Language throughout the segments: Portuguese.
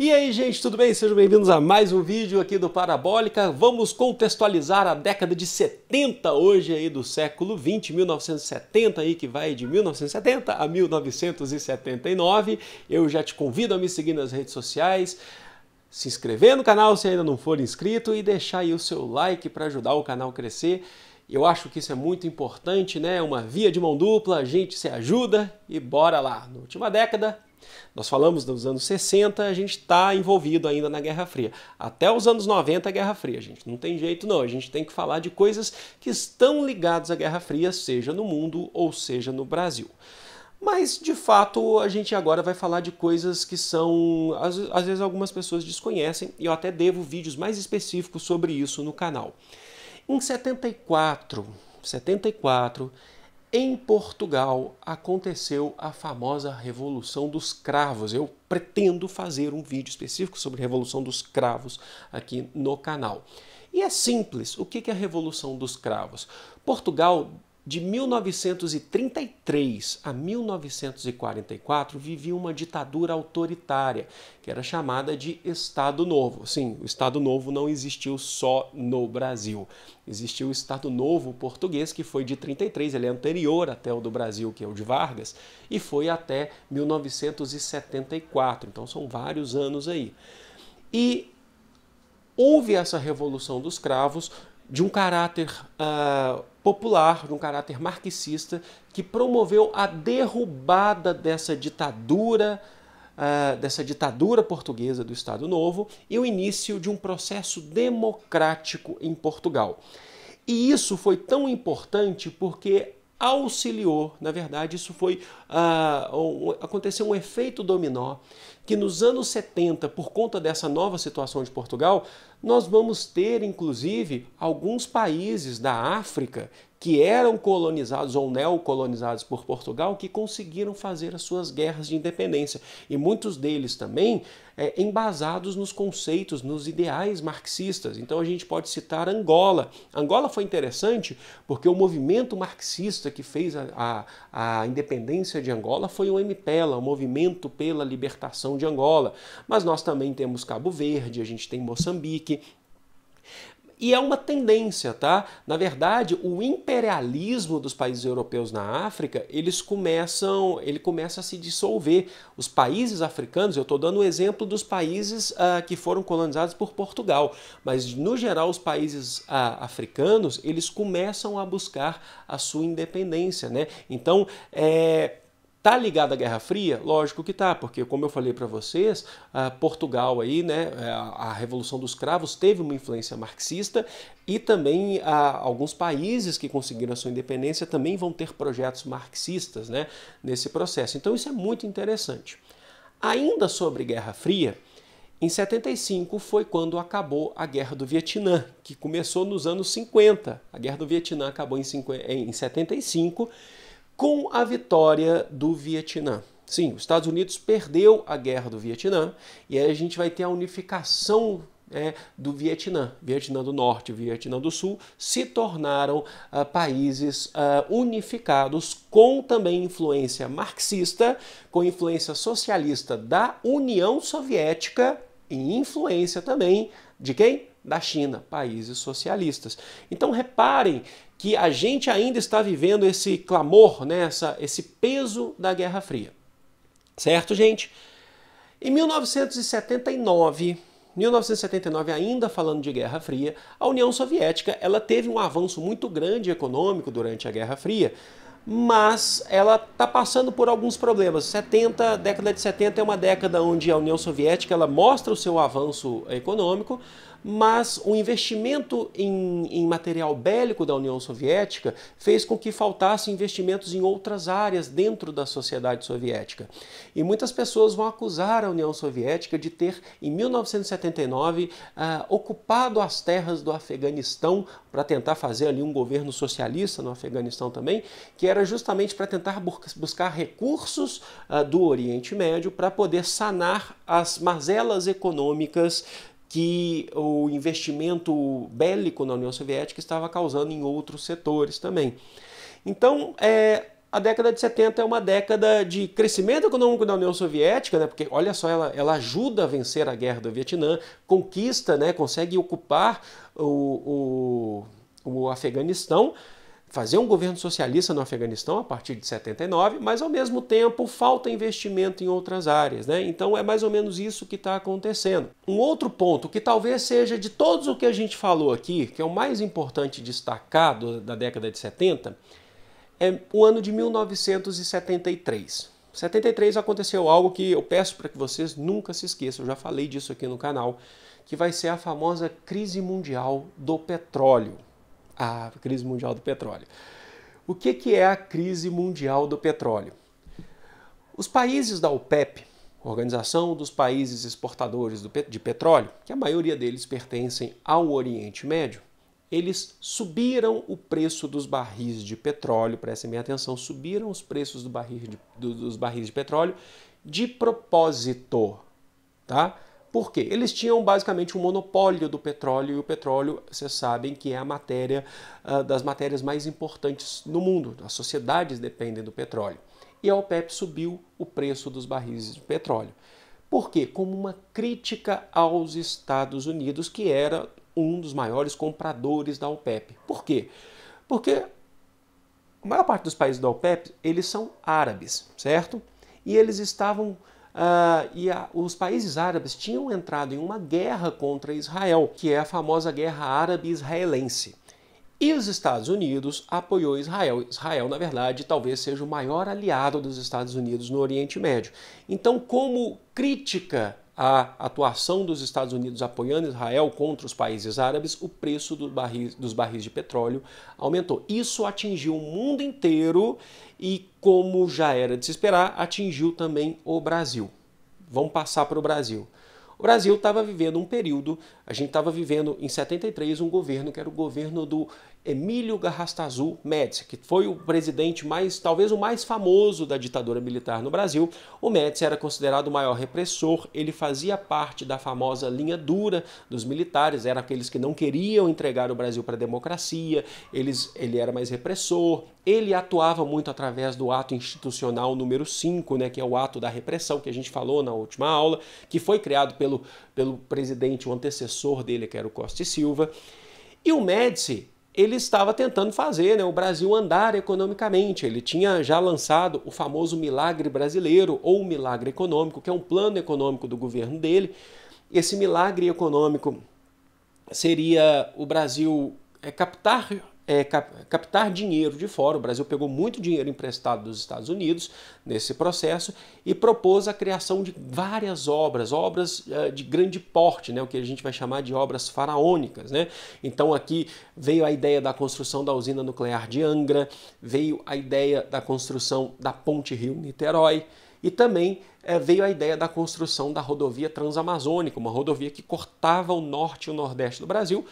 E aí, gente, tudo bem? Sejam bem-vindos a mais um vídeo aqui do Parabólica. Vamos contextualizar a década de 70 hoje aí do século 20, 1970 aí que vai de 1970 a 1979. Eu já te convido a me seguir nas redes sociais, se inscrever no canal se ainda não for inscrito e deixar aí o seu like para ajudar o canal a crescer. Eu acho que isso é muito importante, né? Uma via de mão dupla, a gente se ajuda e bora lá. Na última década, nós falamos dos anos 60, a gente está envolvido ainda na Guerra Fria. Até os anos 90 é Guerra Fria, gente. Não tem jeito não, a gente tem que falar de coisas que estão ligadas à Guerra Fria, seja no mundo ou seja no Brasil. Mas, de fato, a gente agora vai falar de coisas que são. Às, às vezes algumas pessoas desconhecem, e eu até devo vídeos mais específicos sobre isso no canal. Em 74, 74, em Portugal aconteceu a famosa Revolução dos Cravos. Eu pretendo fazer um vídeo específico sobre a Revolução dos Cravos aqui no canal. E é simples. O que é a Revolução dos Cravos? Portugal de 1933 a 1944 vivia uma ditadura autoritária, que era chamada de Estado Novo. Sim, o Estado Novo não existiu só no Brasil. Existiu o Estado Novo português, que foi de 33, ele é anterior até o do Brasil, que é o de Vargas, e foi até 1974. Então são vários anos aí. E houve essa revolução dos cravos de um caráter uh, popular, de um caráter marxista, que promoveu a derrubada dessa ditadura, uh, dessa ditadura portuguesa do Estado Novo e o início de um processo democrático em Portugal. E isso foi tão importante porque auxiliou, na verdade, isso foi uh, aconteceu um efeito dominó que nos anos 70, por conta dessa nova situação de Portugal, nós vamos ter inclusive alguns países da África que eram colonizados ou neocolonizados por Portugal que conseguiram fazer as suas guerras de independência. E muitos deles também é, embasados nos conceitos, nos ideais marxistas. Então a gente pode citar Angola. Angola foi interessante porque o movimento marxista que fez a, a, a independência de Angola foi o MPLA, o Movimento pela Libertação de Angola. Mas nós também temos Cabo Verde, a gente tem Moçambique. E é uma tendência, tá? Na verdade, o imperialismo dos países europeus na África, eles começam, ele começa a se dissolver. Os países africanos, eu estou dando o exemplo dos países uh, que foram colonizados por Portugal, mas no geral os países uh, africanos, eles começam a buscar a sua independência, né? Então, é Tá ligado à Guerra Fria? Lógico que tá, porque como eu falei para vocês, ah, Portugal aí, né, é, a Revolução dos Cravos teve uma influência marxista e também ah, alguns países que conseguiram a sua independência também vão ter projetos marxistas, né, nesse processo. Então isso é muito interessante. Ainda sobre Guerra Fria, em 75 foi quando acabou a Guerra do Vietnã, que começou nos anos 50. A Guerra do Vietnã acabou em, 50, em 75 com a vitória do Vietnã. Sim, os Estados Unidos perdeu a guerra do Vietnã e aí a gente vai ter a unificação é, do Vietnã. Vietnã do Norte e Vietnã do Sul se tornaram uh, países uh, unificados com também influência marxista, com influência socialista da União Soviética e influência também de quem? da China, países socialistas. Então reparem que a gente ainda está vivendo esse clamor, né, esse peso da Guerra Fria. Certo, gente? Em 1979, 1979 ainda falando de Guerra Fria, a União Soviética, ela teve um avanço muito grande econômico durante a Guerra Fria, mas ela está passando por alguns problemas. 70, década de 70 é uma década onde a União Soviética ela mostra o seu avanço econômico, mas o investimento em, em material bélico da União Soviética fez com que faltassem investimentos em outras áreas dentro da sociedade soviética. E muitas pessoas vão acusar a União Soviética de ter, em 1979, ah, ocupado as terras do Afeganistão para tentar fazer ali um governo socialista no Afeganistão também, que era justamente para tentar buscar recursos ah, do Oriente Médio para poder sanar as mazelas econômicas que o investimento bélico na União Soviética estava causando em outros setores também. Então, é, a década de 70 é uma década de crescimento econômico da União Soviética, né? porque olha só, ela, ela ajuda a vencer a guerra do Vietnã, conquista, né? consegue ocupar o, o, o Afeganistão fazer um governo socialista no Afeganistão a partir de 79, mas ao mesmo tempo falta investimento em outras áreas, né? Então é mais ou menos isso que está acontecendo. Um outro ponto que talvez seja de todos o que a gente falou aqui, que é o mais importante destacado da década de 70, é o ano de 1973. 73 aconteceu algo que eu peço para que vocês nunca se esqueçam, eu já falei disso aqui no canal, que vai ser a famosa crise mundial do petróleo a crise mundial do petróleo. O que, que é a crise mundial do petróleo? Os países da OPEP, Organização dos Países Exportadores de Petróleo, que a maioria deles pertencem ao Oriente Médio, eles subiram o preço dos barris de petróleo, prestem atenção, subiram os preços do barril de, do, dos barris de petróleo de propósito, tá? Por quê? Eles tinham basicamente um monopólio do petróleo, e o petróleo, vocês sabem, que é a matéria uh, das matérias mais importantes no mundo. As sociedades dependem do petróleo. E a OPEP subiu o preço dos barris de petróleo. Por quê? Como uma crítica aos Estados Unidos, que era um dos maiores compradores da OPEP. Por quê? Porque a maior parte dos países da OPEP, eles são árabes, certo? E eles estavam Uh, e a, os países árabes tinham entrado em uma guerra contra Israel, que é a famosa guerra árabe-israelense. E os Estados Unidos apoiou Israel. Israel, na verdade, talvez seja o maior aliado dos Estados Unidos no Oriente Médio. Então, como crítica a atuação dos Estados Unidos apoiando Israel contra os países árabes, o preço do barris, dos barris de petróleo aumentou. Isso atingiu o mundo inteiro e, como já era de se esperar, atingiu também o Brasil. Vamos passar para o Brasil. O Brasil estava vivendo um período, a gente estava vivendo em 73 um governo que era o governo do Emílio Garrastazu Médici, que foi o presidente mais, talvez o mais famoso da ditadura militar no Brasil. O Médici era considerado o maior repressor, ele fazia parte da famosa linha dura dos militares, era aqueles que não queriam entregar o Brasil para a democracia, eles, ele era mais repressor, ele atuava muito através do ato institucional número 5, né, que é o ato da repressão que a gente falou na última aula, que foi criado pelo, pelo presidente, o antecessor dele, que era o Costa e Silva. E o Médici ele estava tentando fazer né, o Brasil andar economicamente. Ele tinha já lançado o famoso Milagre Brasileiro ou Milagre Econômico, que é um plano econômico do governo dele. Esse milagre econômico seria o Brasil é, captar é, captar dinheiro de fora. O Brasil pegou muito dinheiro emprestado dos Estados Unidos nesse processo e propôs a criação de várias obras, obras uh, de grande porte, né, o que a gente vai chamar de obras faraônicas. Né? Então aqui veio a ideia da construção da usina nuclear de Angra, veio a ideia da construção da Ponte Rio-Niterói e também é, veio a ideia da construção da rodovia transamazônica, uma rodovia que cortava o norte e o nordeste do Brasil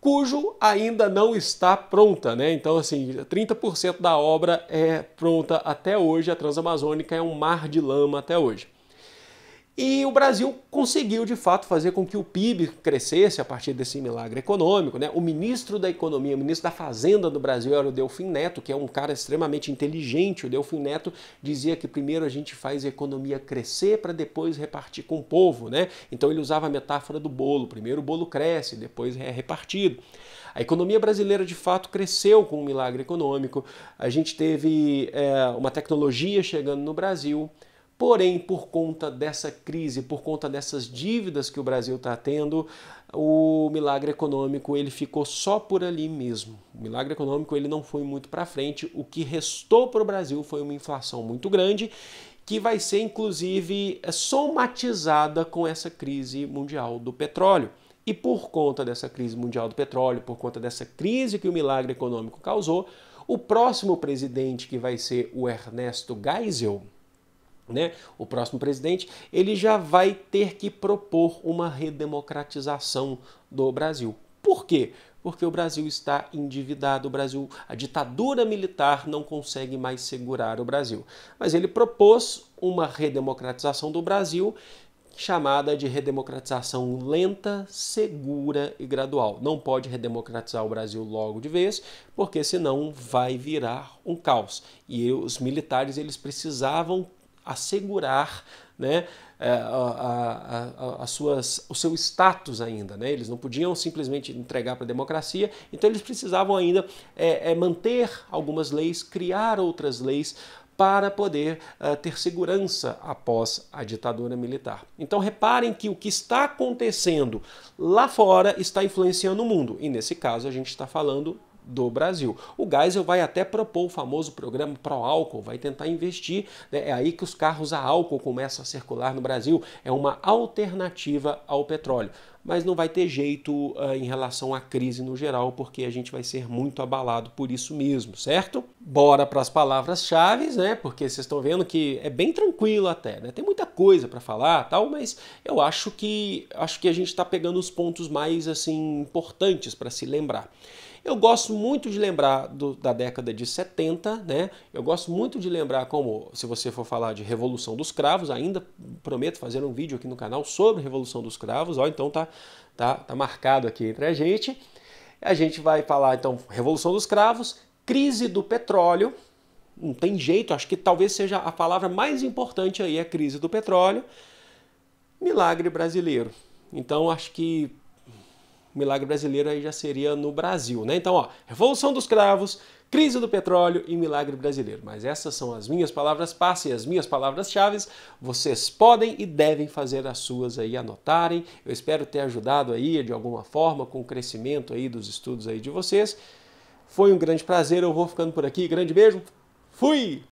cujo ainda não está pronta, né? Então, assim, 30% da obra é pronta até hoje, a Transamazônica é um mar de lama até hoje. E o Brasil conseguiu, de fato, fazer com que o PIB crescesse a partir desse milagre econômico. Né? O ministro da Economia, o ministro da Fazenda do Brasil era o Delfim Neto, que é um cara extremamente inteligente. O Delfim Neto dizia que primeiro a gente faz a economia crescer para depois repartir com o povo. Né? Então ele usava a metáfora do bolo. Primeiro o bolo cresce, depois é repartido. A economia brasileira de fato cresceu com o milagre econômico, a gente teve é, uma tecnologia chegando no Brasil, Porém, por conta dessa crise, por conta dessas dívidas que o Brasil está tendo, o milagre econômico ele ficou só por ali mesmo. O milagre econômico ele não foi muito para frente. O que restou para o Brasil foi uma inflação muito grande que vai ser inclusive é, somatizada com essa crise mundial do petróleo. E por conta dessa crise mundial do petróleo, por conta dessa crise que o milagre econômico causou, o próximo presidente que vai ser o Ernesto Geisel né, o próximo presidente, ele já vai ter que propor uma redemocratização do Brasil. Por quê? Porque o Brasil está endividado, o Brasil, a ditadura militar não consegue mais segurar o Brasil. Mas ele propôs uma redemocratização do Brasil chamada de redemocratização lenta, segura e gradual. Não pode redemocratizar o Brasil logo de vez, porque senão vai virar um caos. E os militares eles precisavam assegurar né, é, a, a, a, suas, o seu status ainda. Né? Eles não podiam simplesmente entregar para a democracia, então eles precisavam ainda é, é, manter algumas leis, criar outras leis para poder uh, ter segurança após a ditadura militar. Então reparem que o que está acontecendo lá fora está influenciando o mundo, e nesse caso a gente está falando do Brasil. O Geisel vai até propor o famoso programa Pro Álcool, vai tentar investir, né? é aí que os carros a álcool começam a circular no Brasil, é uma alternativa ao petróleo. Mas não vai ter jeito uh, em relação à crise no geral, porque a gente vai ser muito abalado por isso mesmo, certo? Bora para as palavras-chave, né? Porque vocês estão vendo que é bem tranquilo até, né? Tem muita coisa para falar, tal, mas eu acho que acho que a gente está pegando os pontos mais assim importantes para se lembrar. Eu gosto muito de lembrar do, da década de 70, né? Eu gosto muito de lembrar como, se você for falar de Revolução dos Cravos, ainda prometo fazer um vídeo aqui no canal sobre Revolução dos Cravos, ó, então tá, tá, tá marcado aqui entre a gente. A gente vai falar então Revolução dos Cravos, crise do petróleo, não tem jeito, acho que talvez seja a palavra mais importante aí, a é crise do petróleo, milagre brasileiro. Então acho que o milagre brasileiro aí já seria no Brasil, né? Então, ó, Revolução dos Cravos, Crise do Petróleo e Milagre Brasileiro. Mas essas são as minhas palavras passe e as minhas palavras-chave. Vocês podem e devem fazer as suas aí, anotarem. Eu espero ter ajudado aí de alguma forma com o crescimento aí dos estudos aí de vocês. Foi um grande prazer, eu vou ficando por aqui. Grande beijo, fui!